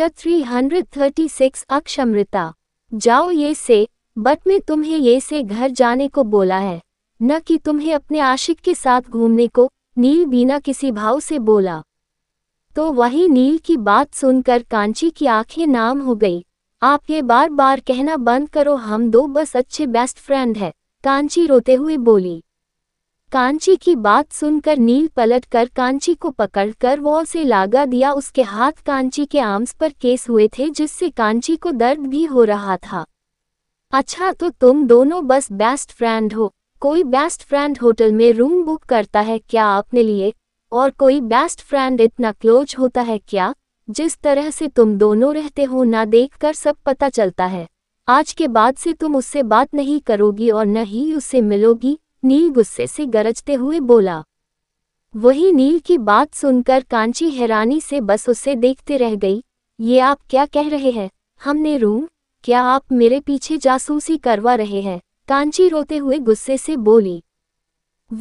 three hundred thirty six अक्षमृता जाओ ये से बट में तुम्हें ये से घर जाने को बोला है न कि तुम्हें अपने आशिक के साथ घूमने को नील बिना किसी भाव से बोला तो वही नील की बात सुनकर कांची की आंखें नाम हो गई आप ये बार बार कहना बंद करो हम दो बस अच्छे बेस्ट फ्रेंड है कांची रोते हुए बोली कांची की बात सुनकर नील पलट कर कांची को पकड़कर वॉल से लागा दिया उसके हाथ कांची के आर्म्स पर केस हुए थे जिससे कांची को दर्द भी हो रहा था अच्छा तो तुम दोनों बस बेस्ट फ्रेंड हो कोई बेस्ट फ्रेंड होटल में रूम बुक करता है क्या आपने लिए और कोई बेस्ट फ्रेंड इतना क्लोज होता है क्या जिस तरह से तुम दोनों रहते हो ना देखकर सब पता चलता है आज के बाद से तुम उससे बात नहीं करोगी और न ही उससे मिलोगी नील गुस्से से गरजते हुए बोला वही नील की बात सुनकर कांची हैरानी से बस उसे देखते रह गई ये आप क्या कह रहे हैं हमने रूम क्या आप मेरे पीछे जासूसी करवा रहे हैं कांची रोते हुए गुस्से से बोली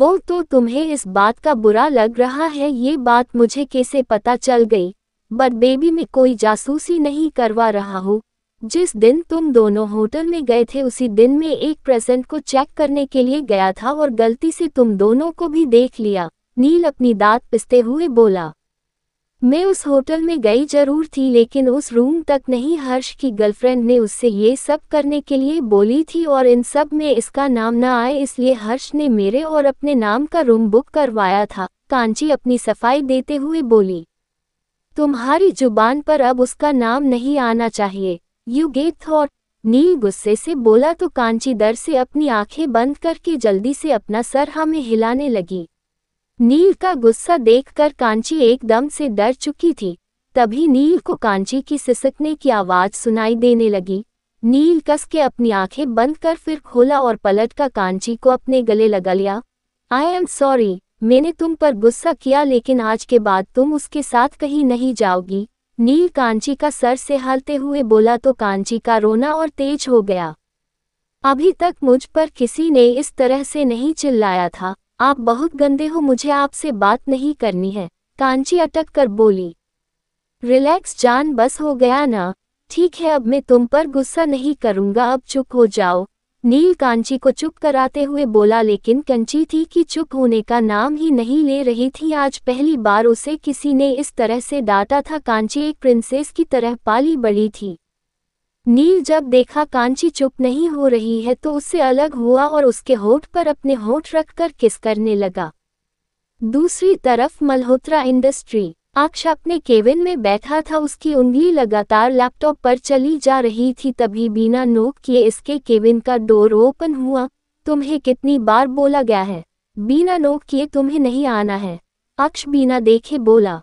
वो तो तुम्हें इस बात का बुरा लग रहा है ये बात मुझे कैसे पता चल गई बट बेबी में कोई जासूसी नहीं करवा रहा हूँ जिस दिन तुम दोनों होटल में गए थे उसी दिन में एक प्रेजेंट को चेक करने के लिए गया था और गलती से तुम दोनों को भी देख लिया नील अपनी दांत पिसते हुए बोला मैं उस होटल में गई जरूर थी लेकिन उस रूम तक नहीं हर्ष की गर्लफ्रेंड ने उससे ये सब करने के लिए बोली थी और इन सब में इसका नाम ना आए इसलिए हर्ष ने मेरे और अपने नाम का रूम बुक करवाया था कांची अपनी सफाई देते हुए बोली तुम्हारी जुबान पर अब उसका नाम नहीं आना चाहिए यू गेट थॉट नील गुस्से से बोला तो कांची दर से अपनी आंखें बंद करके जल्दी से अपना सर हमें हिलाने लगी नील का गुस्सा देखकर कांची एकदम से डर चुकी थी तभी नील को कांची की सिसकने की आवाज़ सुनाई देने लगी नील कस के अपनी आंखें बंद कर फिर खोला और पलट का कांची को अपने गले लगा लिया आई एम सॉरी मैंने तुम पर गुस्सा किया लेकिन आज के बाद तुम उसके साथ कहीं नहीं जाओगी नील कांची का सर से हलते हुए बोला तो कांची का रोना और तेज हो गया अभी तक मुझ पर किसी ने इस तरह से नहीं चिल्लाया था आप बहुत गंदे हो मुझे आपसे बात नहीं करनी है कांची अटक कर बोली रिलैक्स जान बस हो गया ना ठीक है अब मैं तुम पर गुस्सा नहीं करूंगा अब चुप हो जाओ नील कांची को चुप कराते हुए बोला लेकिन कंची थी कि चुप होने का नाम ही नहीं ले रही थी आज पहली बार उसे किसी ने इस तरह से डांटा था कांची एक प्रिंसेस की तरह पाली बड़ी थी नील जब देखा कांची चुप नहीं हो रही है तो उससे अलग हुआ और उसके होठ पर अपने होठ रखकर किस करने लगा दूसरी तरफ मल्होत्रा इंडस्ट्री अक्ष अपने केविन में बैठा था उसकी उंगली लगातार लैपटॉप पर चली जा रही थी तभी बिना नोक किए इसके केविन का डोर ओपन हुआ तुम्हें कितनी बार बोला गया है बिना नोक किए तुम्हें नहीं आना है अक्ष बिना देखे बोला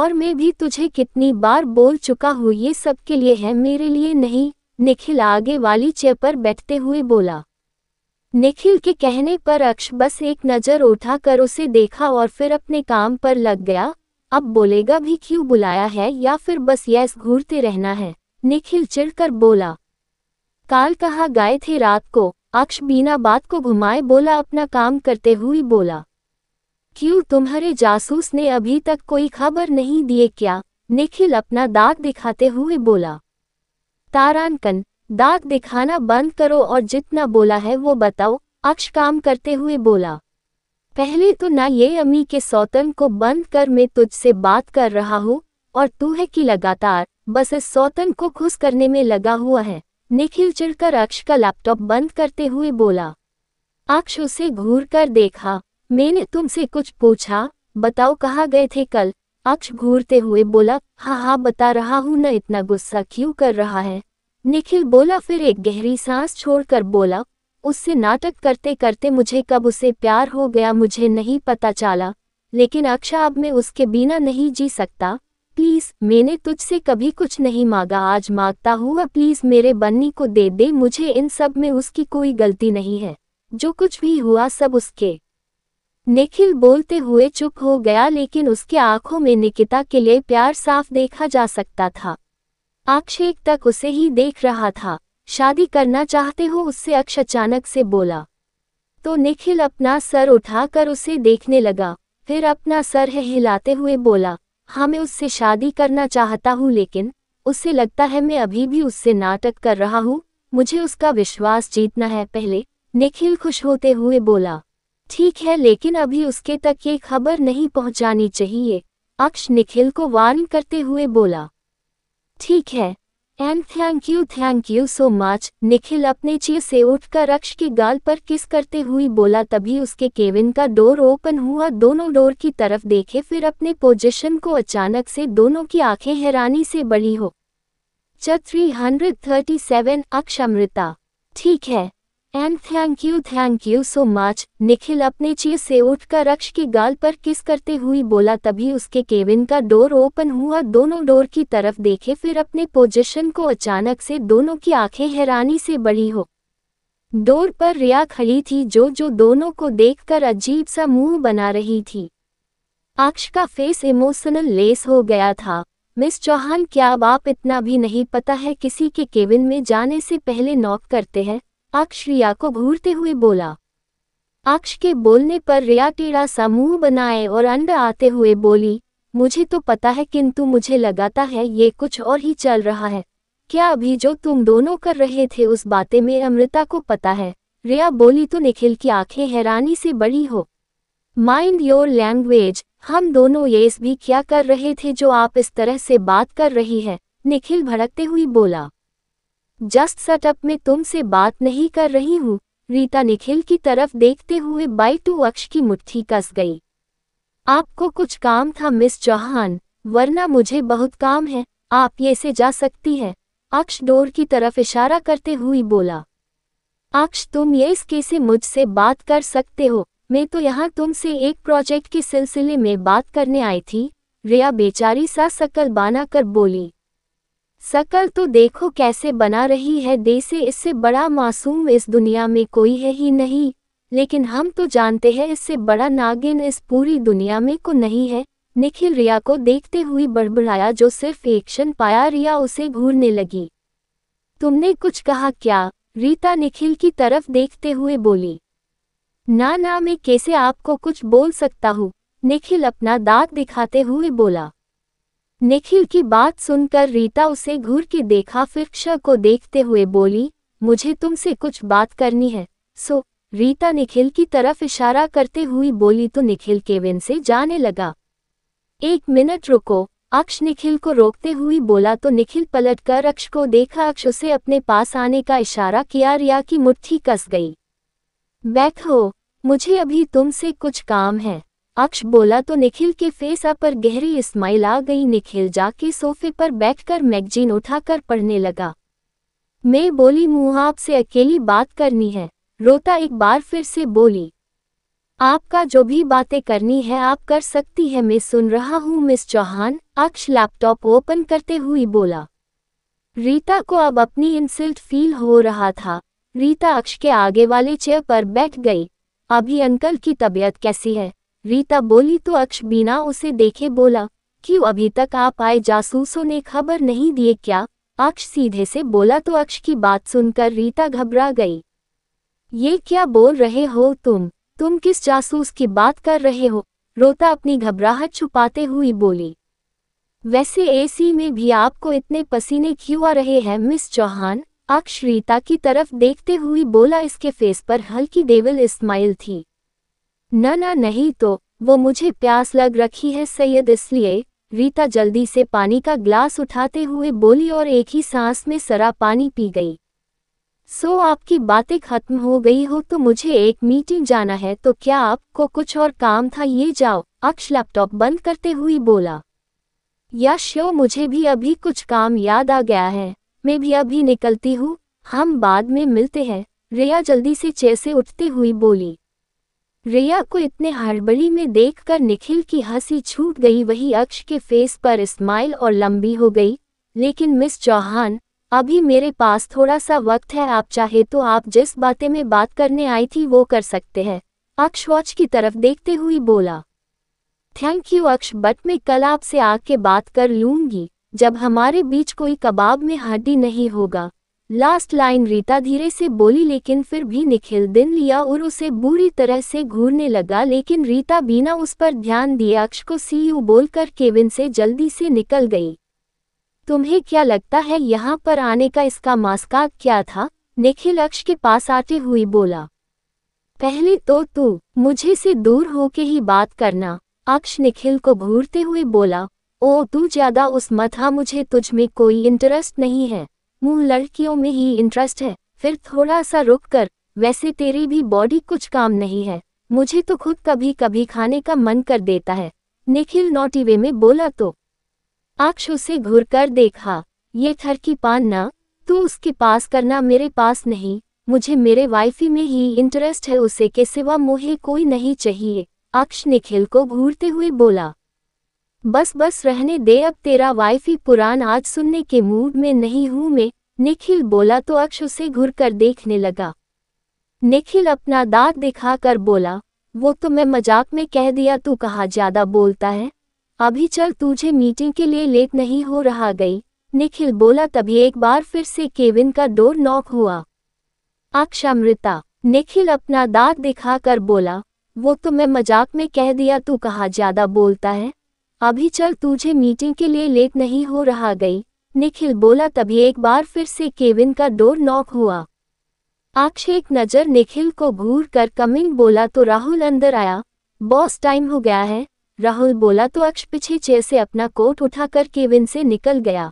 और मैं भी तुझे कितनी बार बोल चुका हूँ ये सबके लिए है मेरे लिए नहीं निखिल आगे वाली चेयर पर बैठते हुए बोला निखिल के कहने पर अक्ष बस एक नज़र उठाकर उसे देखा और फिर अपने काम पर लग गया अब बोलेगा भी क्यों बुलाया है या फिर बस यस घूरते रहना है निखिल चिढ़कर बोला काल कहाँ गए थे रात को अक्ष बिना बात को घुमाए बोला अपना काम करते हुए बोला क्यों तुम्हारे जासूस ने अभी तक कोई खबर नहीं दिए क्या निखिल अपना दाग दिखाते हुए बोला तारानकन दाग दिखाना बंद करो और जितना बोला है वो बताओ अक्ष काम करते हुए बोला पहले तो ना ये अमी के सौतन को बंद कर मैं तुझसे बात कर रहा हूँ और तू है कि लगातार बस इस सौतन को खुश करने में लगा हुआ है निखिल चिड़कर अक्ष का लैपटॉप बंद करते हुए बोला अक्ष उसे घूर कर देखा मैंने तुमसे कुछ पूछा बताओ कहाँ गए थे कल अक्ष घूरते हुए बोला हाँ हाँ बता रहा हूँ न इतना गुस्सा क्यों कर रहा है निखिल बोला फिर एक गहरी सांस छोड़कर बोला उससे नाटक करते करते मुझे कब उसे प्यार हो गया मुझे नहीं पता चला लेकिन अक्षा अब मैं उसके बिना नहीं जी सकता प्लीज़ मैंने तुझसे कभी कुछ नहीं मांगा आज मांगता हुआ प्लीज़ मेरे बन्नी को दे दे मुझे इन सब में उसकी कोई गलती नहीं है जो कुछ भी हुआ सब उसके निखिल बोलते हुए चुप हो गया लेकिन उसके आंखों में निकिता के लिए प्यार साफ देखा जा सकता था आक्षेप तक उसे ही देख रहा था शादी करना चाहते हो उससे अक्ष अचानक से बोला तो निखिल अपना सर उठाकर उसे देखने लगा फिर अपना सर हिलाते हुए बोला हाँ मैं उससे शादी करना चाहता हूँ लेकिन उससे लगता है मैं अभी भी उससे नाटक कर रहा हूँ मुझे उसका विश्वास जीतना है पहले निखिल खुश होते हुए बोला ठीक है लेकिन अभी उसके तक ये खबर नहीं पहुँचानी चाहिए अक्ष निखिल को वार्न करते हुए बोला ठीक है and thank you thank you so much Nikhil अपने चीर से उठकर रक्ष की गाल पर किस करते हुए बोला तभी उसके केविन का डोर ओपन हुआ दोनों डोर की तरफ देखे फिर अपने पोजीशन को अचानक से दोनों की आंखें हैरानी से बड़ी हो चर हंड्रेड थर्टी सेवन अक्ष अमृता ठीक है and thank you thank you so much Nikhil अपने चीर से उठकर रक्ष की गाल पर किस करते हुए बोला तभी उसके केविन का डोर ओपन हुआ दोनों डोर की तरफ देखे फिर अपने पोजीशन को अचानक से दोनों की आंखें हैरानी से बड़ी हो डोर पर रिया खड़ी थी जो जो दोनों को देखकर अजीब सा मुंह बना रही थी अक्ष का फेस इमोशनल लेस हो गया था मिस चौहान क्या अब आप इतना भी नहीं पता है किसी के केविन में जाने से पहले नॉक करते हैं अक्ष रिया को घूरते हुए बोला अक्ष के बोलने पर रिया टेढ़ा सा मुंह बनाए और अंड आते हुए बोली मुझे तो पता है किंतु मुझे लगाता है ये कुछ और ही चल रहा है क्या अभी जो तुम दोनों कर रहे थे उस बातें में अमृता को पता है रिया बोली तो निखिल की आंखें हैरानी से बड़ी हो माइंड योर लैंग्वेज हम दोनों ये इस भी क्या कर रहे थे जो आप इस तरह से बात कर रही है निखिल भड़कते हुई बोला जस्ट सेटअप में तुमसे बात नहीं कर रही हूँ रीता निखिल की तरफ देखते हुए बाई टू अक्ष की मुट्ठी कस गई आपको कुछ काम था मिस चौहान वरना मुझे बहुत काम है आप ये से जा सकती है अक्ष डोर की तरफ इशारा करते हुए बोला अक्ष तुम ये इस कैसे मुझसे बात कर सकते हो मैं तो यहाँ तुमसे एक प्रोजेक्ट के सिलसिले में बात करने आई थी रिया बेचारी सा सकल बाना कर बोली सकल तो देखो कैसे बना रही है देसे इससे बड़ा मासूम इस दुनिया में कोई है ही नहीं लेकिन हम तो जानते हैं इससे बड़ा नागिन इस पूरी दुनिया में को नहीं है निखिल रिया को देखते हुए बड़बड़ाया जो सिर्फ एक्शन पाया रिया उसे घूरने लगी तुमने कुछ कहा क्या रीता निखिल की तरफ देखते हुए बोली ना ना मैं कैसे आपको कुछ बोल सकता हूँ निखिल अपना दांत दिखाते हुए बोला निखिल की बात सुनकर रीता उसे घूर के देखा फिर क्षय को देखते हुए बोली मुझे तुमसे कुछ बात करनी है सो रीता निखिल की तरफ इशारा करते हुई बोली तो निखिल केविन से जाने लगा एक मिनट रुको अक्ष निखिल को रोकते हुई बोला तो निखिल पलटकर अक्ष को देखा अक्ष उसे अपने पास आने का इशारा किया रिया की मुट्ठी कस गई बैठ हो मुझे अभी तुमसे कुछ काम है अक्ष बोला तो निखिल के फेस अप पर गहरी स्माइल आ गई निखिल जाके सोफे पर बैठकर मैगजीन उठाकर पढ़ने लगा मैं बोली मुँह आपसे अकेली बात करनी है रोता एक बार फिर से बोली आपका जो भी बातें करनी है आप कर सकती है मैं सुन रहा हूँ मिस चौहान अक्ष लैपटॉप ओपन करते हुए बोला रीता को अब अपनी इंसल्ट फील हो रहा था रीता अक्ष के आगे वाले चेयर पर बैठ गई अभी अंकल की तबीयत कैसी है रीता बोली तो अक्ष बिना उसे देखे बोला क्यों अभी तक आप आए जासूसों ने खबर नहीं दिए क्या अक्ष सीधे से बोला तो अक्ष की बात सुनकर रीता घबरा गई ये क्या बोल रहे हो तुम तुम किस जासूस की बात कर रहे हो रोता अपनी घबराहट छुपाते हुई बोली वैसे एसी में भी आपको इतने पसीने क्यों आ रहे हैं मिस चौहान अक्ष रीता की तरफ देखते हुए बोला इसके फेस पर हल्की देवल स्माइल थी न न नहीं तो वो मुझे प्यास लग रखी है सैयद इसलिए रीता जल्दी से पानी का ग्लास उठाते हुए बोली और एक ही सांस में सरा पानी पी गई सो आपकी बातें खत्म हो गई हो तो मुझे एक मीटिंग जाना है तो क्या आपको कुछ और काम था ये जाओ अक्ष लैपटॉप बंद करते हुए बोला या श्यो मुझे भी अभी कुछ काम याद आ गया है मैं भी अभी निकलती हूँ हम बाद में मिलते हैं रिया जल्दी से चेसे उठते हुई बोली रिया को इतने हड़बड़ी में देखकर निखिल की हंसी छूट गई वही अक्ष के फेस पर स्माइल और लंबी हो गई लेकिन मिस चौहान अभी मेरे पास थोड़ा सा वक्त है आप चाहे तो आप जिस बातें में बात करने आई थी वो कर सकते हैं अक्ष वॉच की तरफ देखते हुए बोला थैंक यू अक्ष बट मैं कल आपसे आके बात कर लूंगी जब हमारे बीच कोई कबाब में हड्डी नहीं होगा लास्ट लाइन रीता धीरे से बोली लेकिन फिर भी निखिल दिन लिया और उसे बुरी तरह से घूरने लगा लेकिन रीता बिना उस पर ध्यान दिए अक्ष को सी यू बोलकर केविन से जल्दी से निकल गई तुम्हें क्या लगता है यहाँ पर आने का इसका मास्का क्या था निखिल अक्ष के पास आते हुए बोला पहले तो तू मुझे से दूर होके ही बात करना अक्ष निखिल को घूरते हुए बोला ओ तू ज्यादा उस मथा हाँ, मुझे तुझ में कोई इंटरेस्ट नहीं है मुंह लड़कियों में ही इंटरेस्ट है फिर थोड़ा सा रुक कर वैसे तेरी भी बॉडी कुछ काम नहीं है मुझे तो खुद कभी कभी खाने का मन कर देता है निखिल नोटिवे में बोला तो आक्ष उसे घूर कर देखा हाँ, ये थर की पान ना तू उसके पास करना मेरे पास नहीं मुझे मेरे वाइफी में ही इंटरेस्ट है उसे के सिवा मुहे कोई नहीं चाहिए अक्ष निखिल को घूरते हुए बोला बस बस रहने दे अब तेरा ही पुराण आज सुनने के मूड में नहीं हूं मैं निखिल बोला तो अक्ष उसे घुर कर देखने लगा निखिल अपना दांत दिखा कर बोला वो तो मैं मजाक में कह दिया तू कहा ज्यादा बोलता है अभी चल तुझे मीटिंग के लिए लेट नहीं हो रहा गई निखिल बोला तभी एक बार फिर से केविन का डोर नॉक हुआ अक्ष अमृता निखिल अपना दांत दिखा कर बोला वो तो मैं मजाक में कह दिया तू कहा ज्यादा बोलता है अभी चल तुझे मीटिंग के लिए लेट नहीं हो रहा गई निखिल बोला तभी एक बार फिर से केविन का डोर नॉक हुआ अक्षय एक नज़र निखिल को घूर कर कमिंग बोला तो राहुल अंदर आया बॉस टाइम हो गया है राहुल बोला तो अक्ष पीछे चेयर से अपना कोट उठाकर केविन से निकल गया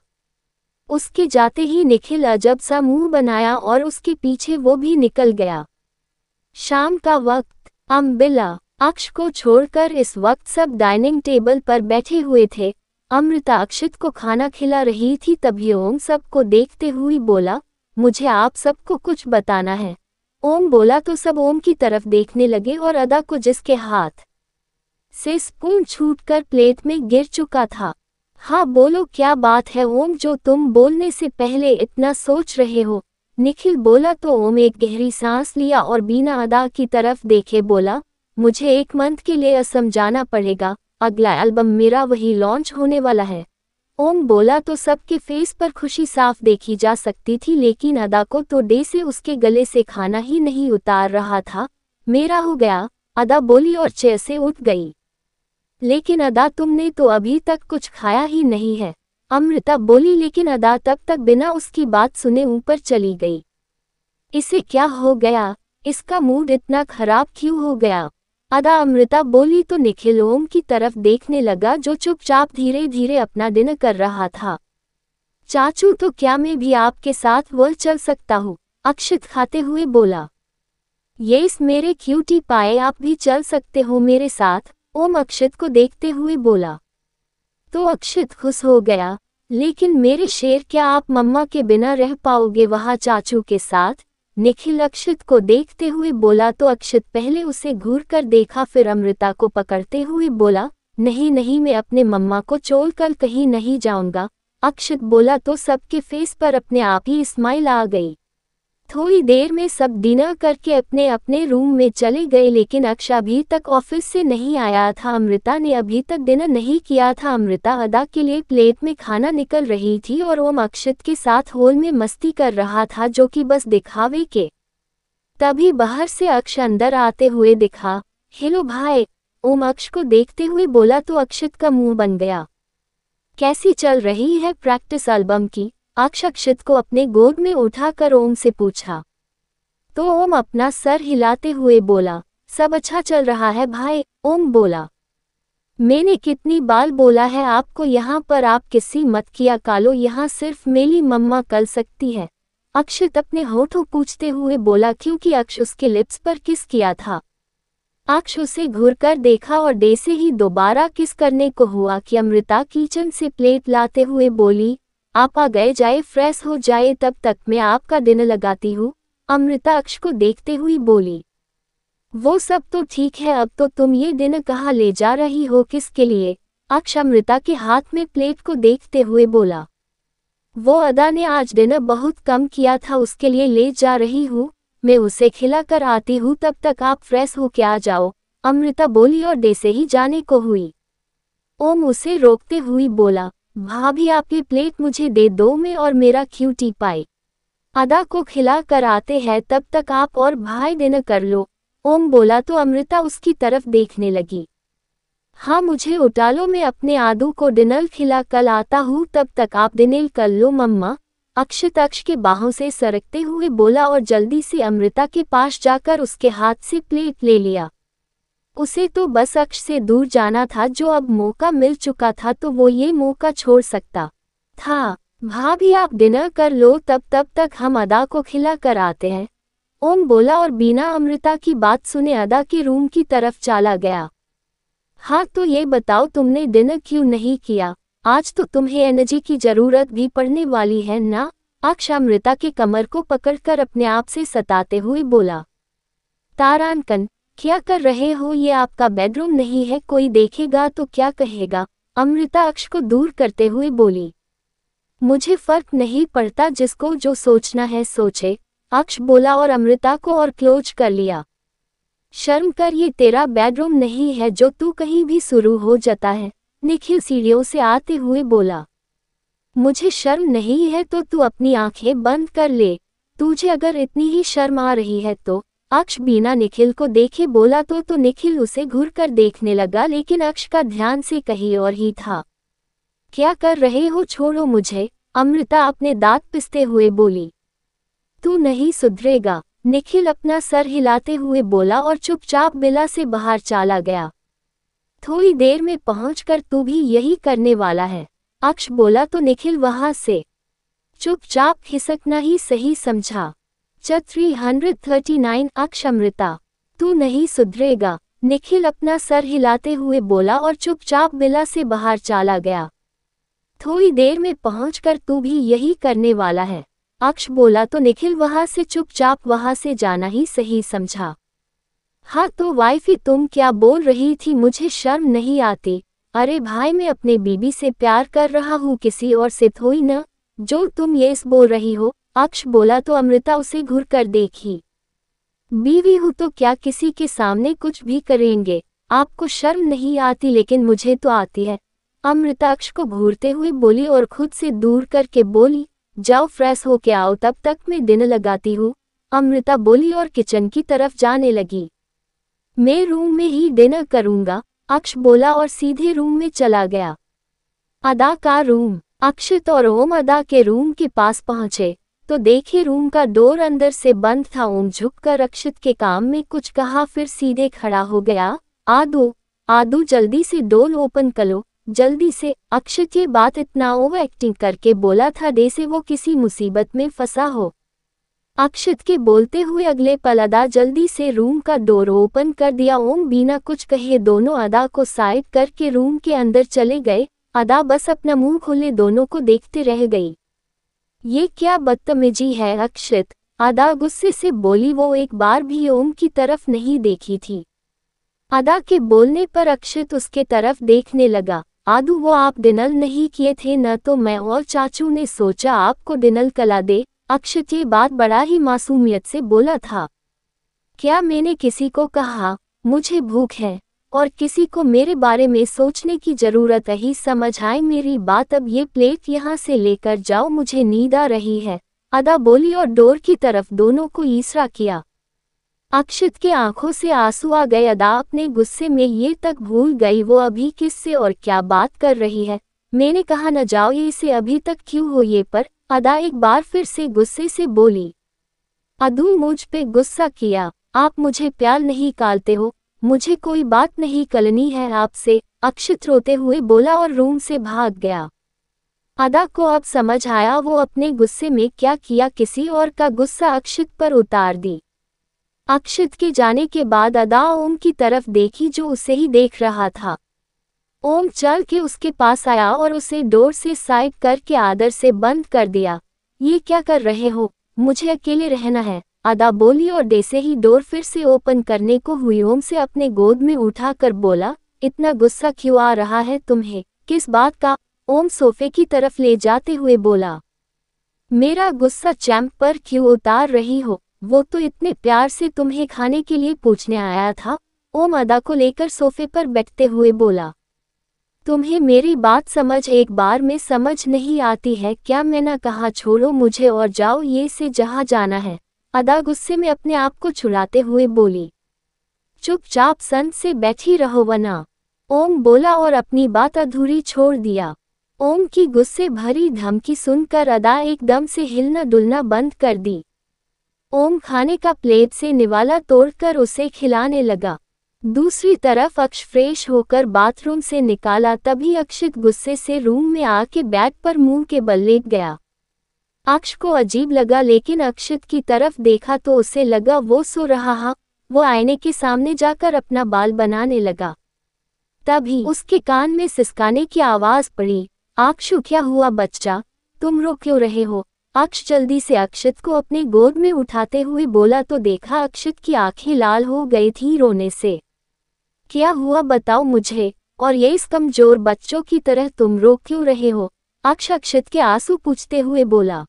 उसके जाते ही निखिल अजब सा मुंह बनाया और उसके पीछे वो भी निकल गया शाम का वक्त अम्बिला अक्ष को छोड़कर इस वक्त सब डाइनिंग टेबल पर बैठे हुए थे अमृता अक्षित को खाना खिला रही थी तभी ओम सबको देखते हुए बोला मुझे आप सबको कुछ बताना है ओम बोला तो सब ओम की तरफ देखने लगे और अदा को जिसके हाथ से स्पून छूटकर प्लेट में गिर चुका था हाँ बोलो क्या बात है ओम जो तुम बोलने से पहले इतना सोच रहे हो निखिल बोला तो ओम एक गहरी सांस लिया और बीना अदा की तरफ देखे बोला मुझे एक मंथ के लिए असम जाना पड़ेगा अगला एल्बम मेरा वही लॉन्च होने वाला है ओम बोला तो सबके फेस पर खुशी साफ देखी जा सकती थी लेकिन अदा को तो डे से उसके गले से खाना ही नहीं उतार रहा था मेरा हो गया अदा बोली और चेयर से उठ गई लेकिन अदा तुमने तो अभी तक कुछ खाया ही नहीं है अमृता बोली लेकिन अदा तब तक बिना उसकी बात सुने ऊपर चली गई इसे क्या हो गया इसका मूड इतना खराब क्यों हो गया अदा अमृता बोली तो निखिल ओम की तरफ देखने लगा जो चुपचाप धीरे धीरे अपना दिन कर रहा था चाचू तो क्या मैं भी आपके साथ वह चल सकता हूँ अक्षित खाते हुए बोला ये इस मेरे क्यूटी पाए आप भी चल सकते हो मेरे साथ ओम अक्षित को देखते हुए बोला तो अक्षित खुश हो गया लेकिन मेरे शेर क्या आप मम्मा के बिना रह पाओगे वहाँ चाचू के साथ निखिल अक्षित को देखते हुए बोला तो अक्षित पहले उसे घूर कर देखा फिर अमृता को पकड़ते हुए बोला नहीं नहीं मैं अपने मम्मा को चोल कर कहीं नहीं जाऊंगा अक्षित बोला तो सबके फेस पर अपने आप ही स्माइल आ गई थोड़ी देर में सब डिनर करके अपने अपने रूम में चले गए लेकिन अक्ष अभी तक ऑफिस से नहीं आया था अमृता ने अभी तक डिनर नहीं किया था अमृता अदा के लिए प्लेट में खाना निकल रही थी और ओम अक्षत के साथ हॉल में मस्ती कर रहा था जो कि बस दिखावे के तभी बाहर से अक्ष अंदर आते हुए दिखा हेलो भाई ओम अक्ष को देखते हुए बोला तो अक्षत का मुंह बन गया कैसी चल रही है प्रैक्टिस एल्बम की अक्षक्षित को अपने गोद में उठाकर ओम से पूछा तो ओम अपना सर हिलाते हुए बोला सब अच्छा चल रहा है भाई ओम बोला मैंने कितनी बाल बोला है आपको यहाँ पर आप किसी मत किया कालो यहाँ सिर्फ मेरी मम्मा कर सकती है अक्षित अपने होठों पूछते हुए बोला क्योंकि अक्ष उसके लिप्स पर किस किया था अक्ष उसे घूर कर देखा और देसे ही दोबारा किस करने को हुआ कि अमृता किचन से प्लेट लाते हुए बोली आप आ गए जाए फ्रेश हो जाए तब तक मैं आपका दिन लगाती हूँ अमृता अक्ष को देखते हुई बोली वो सब तो ठीक है अब तो तुम ये दिन कहाँ ले जा रही हो किसके लिए अक्ष अमृता के हाथ में प्लेट को देखते हुए बोला वो अदा ने आज दिन बहुत कम किया था उसके लिए ले जा रही हूँ मैं उसे खिलाकर आती हूँ तब तक आप फ्रेश हो के आ जाओ अमृता बोली और देसे ही जाने को हुई ओम उसे रोकते हुई बोला भाभी आपकी प्लेट मुझे दे दो में और मेरा क्यूटी पाई अदा को खिला कर आते हैं तब तक आप और भाई दिन कर लो ओम बोला तो अमृता उसकी तरफ देखने लगी हाँ मुझे उटालो में अपने आदू को डिनर खिला कल आता हूँ तब तक आप डिनर कर लो मम्मा अक्ष तक्ष के बाहों से सरकते हुए बोला और जल्दी से अमृता के पास जाकर उसके हाथ से प्लेट ले लिया उसे तो बस अक्ष से दूर जाना था जो अब मौका मिल चुका था तो वो ये मौका छोड़ सकता था भाभी आप डिनर कर लो तब तब तक हम अदा को खिला कर आते हैं ओम बोला और बिना अमृता की बात सुने अदा के रूम की तरफ चला गया हाँ तो ये बताओ तुमने डिनर क्यों नहीं किया आज तो तुम्हें एनर्जी की जरूरत भी पड़ने वाली है ना अक्ष अमृता के कमर को पकड़कर अपने आप से सताते हुए बोला तारानकन क्या कर रहे हो ये आपका बेडरूम नहीं है कोई देखेगा तो क्या कहेगा अमृता अक्ष को दूर करते हुए बोली मुझे फर्क नहीं पड़ता जिसको जो सोचना है सोचे अक्ष बोला और अमृता को और क्लोज कर लिया शर्म कर ये तेरा बेडरूम नहीं है जो तू कहीं भी शुरू हो जाता है निखिल सीढ़ियों से आते हुए बोला मुझे शर्म नहीं है तो तू अपनी आंखें बंद कर ले तुझे अगर इतनी ही शर्म आ रही है तो अक्ष बीना निखिल को देखे बोला तो तो निखिल उसे घूर कर देखने लगा लेकिन अक्ष का ध्यान से कहीं और ही था क्या कर रहे हो छोड़ो मुझे अमृता अपने दांत पिसते हुए बोली तू नहीं सुधरेगा निखिल अपना सर हिलाते हुए बोला और चुपचाप बिला से बाहर चला गया थोड़ी देर में पहुंचकर तू भी यही करने वाला है अक्ष बोला तो निखिल वहां से चुपचाप खिसकना ही सही समझा च नाइन अक्षमृता तू नहीं सुधरेगा निखिल अपना सर हिलाते हुए बोला और चुपचाप बिला से बाहर चला गया थोड़ी देर में पहुंचकर तू भी यही करने वाला है अक्ष बोला तो निखिल वहां से चुपचाप वहां से जाना ही सही समझा हाँ तो वाइफी तुम क्या बोल रही थी मुझे शर्म नहीं आती अरे भाई मैं अपने बीबी से प्यार कर रहा हूँ किसी और से थोई न जो तुम ये इस बोल रही हो अक्ष बोला तो अमृता उसे घूर कर देखी बीवी हूँ तो क्या किसी के सामने कुछ भी करेंगे आपको शर्म नहीं आती लेकिन मुझे तो आती है अमृता अक्ष को घूरते हुए बोली और खुद से दूर करके बोली जाओ फ्रेश होके आओ तब तक मैं दिन लगाती हूँ अमृता बोली और किचन की तरफ जाने लगी मैं रूम में ही डिनर करूँगा अक्ष बोला और सीधे रूम में चला गया अदा का रूम अक्षित तो और ओम अदा के रूम के पास पहुंचे तो देखे रूम का डोर अंदर से बंद था ओम झुक कर अक्षित के काम में कुछ कहा फिर सीधे खड़ा हो गया आदो आदू जल्दी से डोर ओपन करो जल्दी से अक्षित ये बात इतना ओवर एक्टिंग करके बोला था जैसे वो किसी मुसीबत में फंसा हो अक्षित के बोलते हुए अगले पल अदा जल्दी से रूम का डोर ओपन कर दिया ओम बिना कुछ कहे दोनों अदा को साइड करके रूम के अंदर चले गए अदा बस अपना मुंह खोले दोनों को देखते रह गई ये क्या बदतमीजी है अक्षित आदा गुस्से से बोली वो एक बार भी ओम की तरफ नहीं देखी थी आदा के बोलने पर अक्षित उसके तरफ देखने लगा आदू वो आप दिनल नहीं किए थे न तो मैं और चाचू ने सोचा आपको दिनल कला दे अक्षित ये बात बड़ा ही मासूमियत से बोला था क्या मैंने किसी को कहा मुझे भूख है और किसी को मेरे बारे में सोचने की ज़रूरत ही समझ आए मेरी बात अब ये प्लेट यहाँ से लेकर जाओ मुझे नींद आ रही है अदा बोली और डोर की तरफ दोनों को ईसरा किया अक्षित के आंखों से आंसू आ गए अदा अपने गुस्से में ये तक भूल गई वो अभी किससे और क्या बात कर रही है मैंने कहा न जाओ ये इसे अभी तक क्यों हो ये पर अदा एक बार फिर से गुस्से से बोली अदू मुझ पे गुस्सा किया आप मुझे प्यार नहीं कालते हो मुझे कोई बात नहीं कलनी है आपसे अक्षित रोते हुए बोला और रूम से भाग गया अदा को अब समझ आया वो अपने गुस्से में क्या किया किसी और का गुस्सा अक्षित पर उतार दी अक्षित के जाने के बाद अदा ओम की तरफ देखी जो उसे ही देख रहा था ओम चल के उसके पास आया और उसे डोर से साइड करके आदर से बंद कर दिया ये क्या कर रहे हो मुझे अकेले रहना है आदा बोली और जैसे ही डोर फिर से ओपन करने को हुई ओम से अपने गोद में उठा कर बोला इतना गुस्सा क्यों आ रहा है तुम्हें किस बात का ओम सोफे की तरफ ले जाते हुए बोला मेरा गुस्सा चैंप पर क्यों उतार रही हो वो तो इतने प्यार से तुम्हें खाने के लिए पूछने आया था ओम अदा को लेकर सोफे पर बैठते हुए बोला तुम्हें मेरी बात समझ एक बार में समझ नहीं आती है क्या मैंने कहा छोड़ो मुझे और जाओ ये से जहाँ जाना है अदा गुस्से में अपने आप को छुड़ाते हुए बोली चुपचाप संत से बैठी रहो वना ओम बोला और अपनी बात अधूरी छोड़ दिया ओम की गुस्से भरी धमकी सुनकर अदा एकदम से हिलना डुलना बंद कर दी ओम खाने का प्लेट से निवाला तोड़कर उसे खिलाने लगा दूसरी तरफ अक्ष फ्रेश होकर बाथरूम से निकाला तभी अक्षित गुस्से से रूम में आके बैग पर मुंह के बल लेट गया अक्ष को अजीब लगा लेकिन अक्षित की तरफ देखा तो उसे लगा वो सो रहा हा वो आईने के सामने जाकर अपना बाल बनाने लगा तभी उसके कान में सिसकाने की आवाज पड़ी अक्षु क्या हुआ बच्चा तुम रो क्यों रहे हो अक्ष जल्दी से अक्षित को अपने गोद में उठाते हुए बोला तो देखा अक्षित की आंखें लाल हो गई थी रोने से क्या हुआ बताओ मुझे और ये इस कमजोर बच्चों की तरह तुम रो क्यों रहे हो अक्ष अक्षित के आंसू पूछते हुए बोला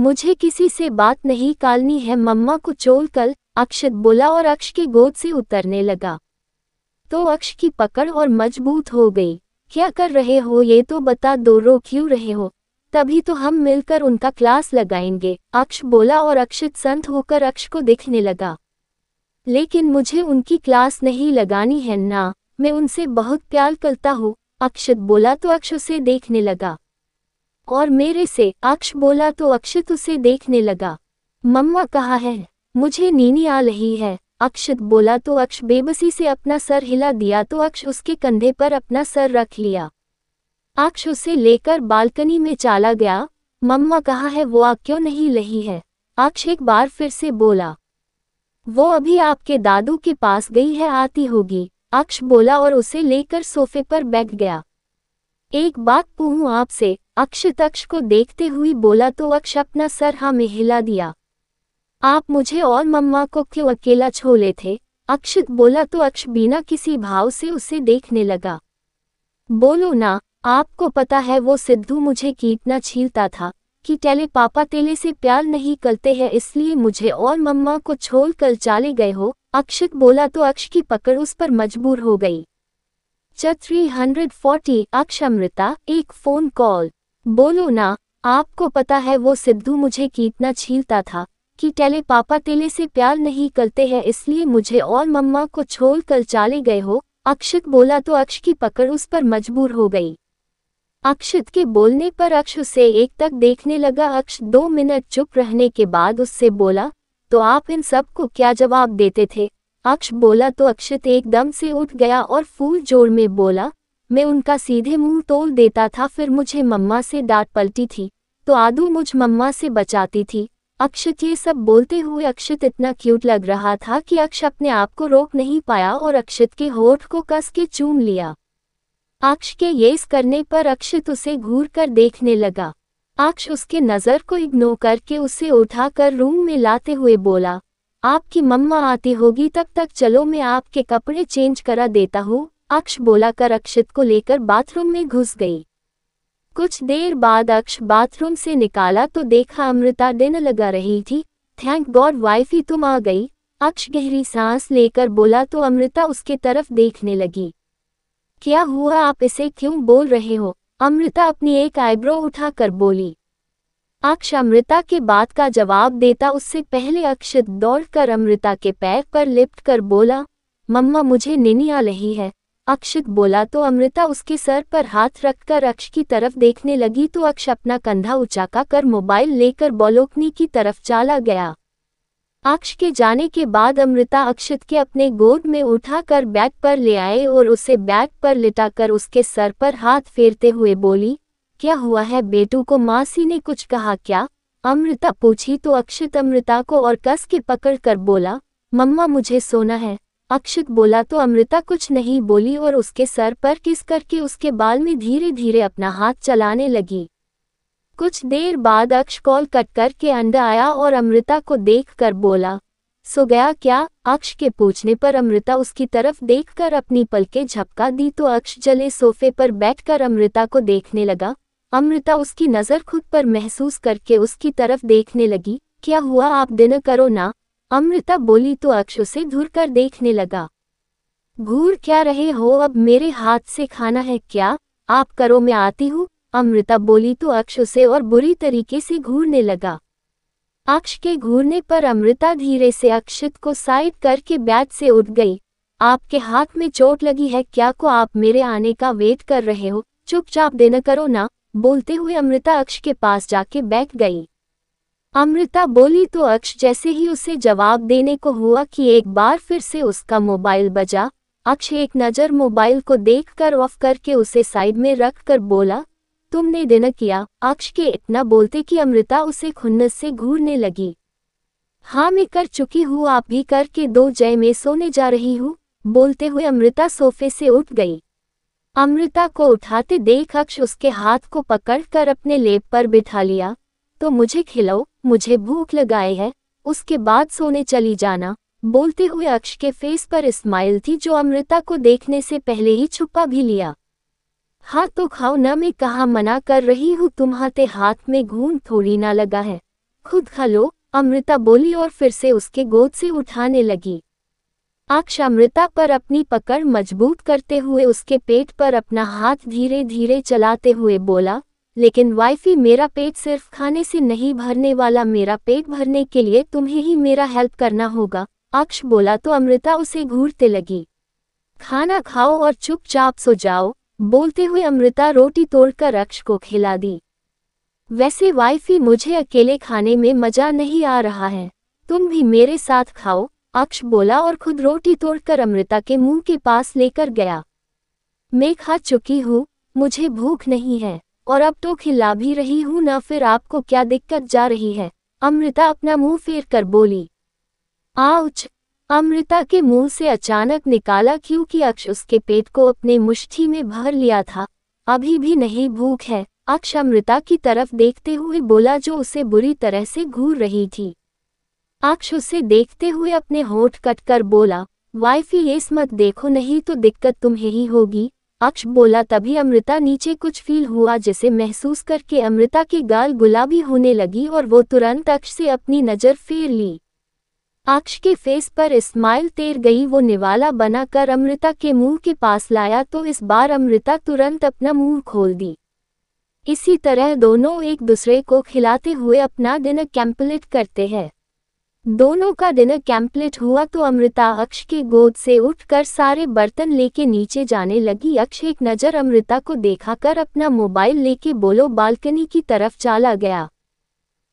मुझे किसी से बात नहीं कालनी है मम्मा को चोल कल अक्षत बोला और अक्ष के गोद से उतरने लगा तो अक्ष की पकड़ और मजबूत हो गई क्या कर रहे हो ये तो बता दो रो क्यों रहे हो तभी तो हम मिलकर उनका क्लास लगाएंगे अक्ष बोला और अक्षत संत होकर अक्ष को दिखने लगा लेकिन मुझे उनकी क्लास नहीं लगानी है ना मैं उनसे बहुत प्यार करता हूँ अक्षत बोला तो अक्ष उसे देखने लगा और मेरे से अक्ष बोला तो अक्षत उसे देखने लगा मम्मा कहा है मुझे नीनी आ रही है अक्षत बोला तो अक्ष बेबसी से अपना सर हिला दिया तो अक्ष उसके कंधे पर अपना सर रख लिया अक्ष उसे लेकर बालकनी में चला गया मम्मा कहा है वो आ क्यों नहीं रही है अक्ष एक बार फिर से बोला वो अभी आपके दादू के पास गई है आती होगी अक्ष बोला और उसे लेकर सोफे पर बैठ गया एक बात पूहूँ आपसे अक्ष तक्ष को देखते हुई बोला तो अक्ष अपना सर हाँ में हिला दिया आप मुझे और मम्मा को क्यों अकेला छोले थे अक्षित बोला तो अक्ष बिना किसी भाव से उसे देखने लगा बोलो ना आपको पता है वो सिद्धू मुझे कीटना छीलता था कि टेले पापा तेले से प्यार नहीं करते हैं इसलिए मुझे और मम्मा को छोड़ कर चले गए हो अक्षित बोला तो अक्ष की पकड़ उस पर मजबूर हो गई पिक्चर 340 अक्षमृता एक फोन कॉल बोलो ना आपको पता है वो सिद्धू मुझे कितना छीलता था कि टेले पापा तेले से प्यार नहीं करते हैं इसलिए मुझे और मम्मा को छोड़ कर चाले गए हो अक्षत बोला तो अक्ष की पकड़ उस पर मजबूर हो गई अक्षत के बोलने पर अक्ष उसे एक तक देखने लगा अक्ष दो मिनट चुप रहने के बाद उससे बोला तो आप इन सबको क्या जवाब देते थे अक्ष बोला तो अक्षित एकदम से उठ गया और फूल जोर में बोला मैं उनका सीधे मुंह तोड़ देता था फिर मुझे मम्मा से डांट पलटी थी तो आदू मुझ मम्मा से बचाती थी अक्षत ये सब बोलते हुए अक्षत इतना क्यूट लग रहा था कि अक्ष अपने आप को रोक नहीं पाया और अक्षत के होठ को कस के चूम लिया अक्ष के येस करने पर अक्षत उसे घूर कर देखने लगा अक्ष उसके नज़र को इग्नोर करके उसे उठाकर रूम में लाते हुए बोला आपकी मम्मा आती होगी तब तक चलो मैं आपके कपड़े चेंज करा देता हूँ अक्ष बोला कर अक्षित को लेकर बाथरूम में घुस गई कुछ देर बाद अक्ष बाथरूम से निकाला तो देखा अमृता दिन लगा रही थी थैंक गॉड वाइफी तुम आ गई अक्ष गहरी सांस लेकर बोला तो अमृता उसके तरफ देखने लगी क्या हुआ आप इसे क्यों बोल रहे हो अमृता अपनी एक आईब्रो उठाकर बोली अक्ष अमृता के बात का जवाब देता उससे पहले अक्षित दौड़कर अमृता के पैर पर लिपट कर बोला मम्मा मुझे निनी आ रही है अक्षित बोला तो अमृता उसके सर पर हाथ रखकर अक्ष की तरफ देखने लगी तो अक्ष अपना कंधा उचाका कर मोबाइल लेकर बोलोकनी की तरफ चला गया अक्ष के जाने के बाद अमृता अक्षित के अपने गोद में उठाकर बैग पर ले आए और उसे बैग पर लिटाकर उसके सर पर हाथ फेरते हुए बोली क्या हुआ है बेटू को मासी ने कुछ कहा क्या अमृता पूछी तो अक्षित अमृता को और कस के पकड़ कर बोला मम्मा मुझे सोना है अक्षित बोला तो अमृता कुछ नहीं बोली और उसके सर पर किस करके उसके बाल में धीरे धीरे अपना हाथ चलाने लगी कुछ देर बाद अक्ष कॉल कट कर के अंडा आया और अमृता को देख कर बोला सो गया क्या अक्ष के पूछने पर अमृता उसकी तरफ देखकर अपनी पलके झपका दी तो अक्ष जले सोफे पर बैठकर अमृता को देखने लगा अमृता उसकी नज़र खुद पर महसूस करके उसकी तरफ देखने लगी क्या हुआ आप दिन करो ना अमृता बोली तो अक्ष उसे घूर कर देखने लगा घूर क्या रहे हो अब मेरे हाथ से खाना है क्या आप करो मैं आती हूँ अमृता बोली तो अक्ष उसे और बुरी तरीके से घूरने लगा अक्ष के घूरने पर अमृता धीरे से अक्षित को साइड करके बैग से उठ गई आपके हाथ में चोट लगी है क्या को आप मेरे आने का वेट कर रहे हो चुपचाप देना करो ना बोलते हुए अमृता अक्ष के पास जाके बैठ गई अमृता बोली तो अक्ष जैसे ही उसे जवाब देने को हुआ कि एक बार फिर से उसका मोबाइल बजा अक्ष एक नज़र मोबाइल को देखकर ऑफ करके उसे साइड में रख कर बोला तुमने दिन किया अक्ष के इतना बोलते कि अमृता उसे खुन्नस से घूरने लगी हाँ मैं कर चुकी हूँ आप भी करके दो जय में सोने जा रही हूँ बोलते हुए अमृता सोफे से उठ गई अमृता को उठाते देख अक्ष उसके हाथ को पकड़कर अपने लेप पर बिठा लिया तो मुझे खिलाओ मुझे भूख लगाए है उसके बाद सोने चली जाना बोलते हुए अक्ष के फेस पर स्माइल थी जो अमृता को देखने से पहले ही छुपा भी लिया हाँ तो खाओ ना मैं कहा मना कर रही हूँ तुम्हारे हाथ में घून थोड़ी ना लगा है खुद खा लो अमृता बोली और फिर से उसके गोद से उठाने लगी अक्ष अमृता पर अपनी पकड़ मजबूत करते हुए उसके पेट पर अपना हाथ धीरे धीरे चलाते हुए बोला लेकिन वाइफी मेरा पेट सिर्फ खाने से नहीं भरने वाला मेरा पेट भरने के लिए तुम्हें ही मेरा हेल्प करना होगा अक्ष बोला तो अमृता उसे घूरते लगी खाना खाओ और चुपचाप सो जाओ बोलते हुए अमृता रोटी तोड़कर अक्ष को खिला दी वैसे वाइफी मुझे अकेले खाने में मजा नहीं आ रहा है तुम भी मेरे साथ खाओ अक्ष बोला और खुद रोटी तोड़कर अमृता के मुंह के पास लेकर गया मैं खा चुकी हूँ मुझे भूख नहीं है और अब तो खिला भी रही हूँ ना फिर आपको क्या दिक्कत जा रही है अमृता अपना मुंह फेर कर बोली आउच अमृता के मुंह से अचानक निकाला क्योंकि अक्ष उसके पेट को अपने मुष्ठी में भर लिया था अभी भी नहीं भूख है अक्ष अमृता की तरफ देखते हुए बोला जो उसे बुरी तरह से घूर रही थी अक्ष उसे देखते हुए अपने होठ कट कर बोला वाइफी ये मत देखो नहीं तो दिक्कत तुम्हें ही होगी अक्ष बोला तभी अमृता नीचे कुछ फील हुआ जिसे महसूस करके अमृता की गाल गुलाबी होने लगी और वो तुरंत अक्ष से अपनी नज़र फेर ली अक्ष के फेस पर स्माइल तैर गई वो निवाला बनाकर अमृता के मुंह के पास लाया तो इस बार अमृता तुरंत अपना मुंह खोल दी इसी तरह दोनों एक दूसरे को खिलाते हुए अपना दिन कैंपलेट करते हैं दोनों का डिनर कैंपलेट हुआ तो अमृता अक्ष के गोद से उठकर सारे बर्तन लेके नीचे जाने लगी अक्ष एक नज़र अमृता को देखा कर अपना मोबाइल लेके बोलो बालकनी की तरफ चला गया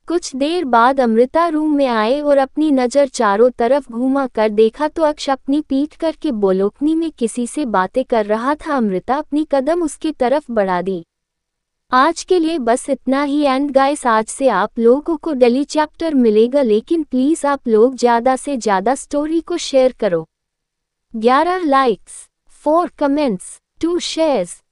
कुछ देर बाद अमृता रूम में आए और अपनी नज़र चारों तरफ घुमा कर देखा तो अक्ष अपनी पीठ करके बोलोकनी में किसी से बातें कर रहा था अमृता अपनी कदम उसकी तरफ बढ़ा दी आज के लिए बस इतना ही एंड गाइस आज से आप लोगों को डेली चैप्टर मिलेगा लेकिन प्लीज़ आप लोग ज़्यादा से ज़्यादा स्टोरी को शेयर करो ग्यारह likes four comments two shares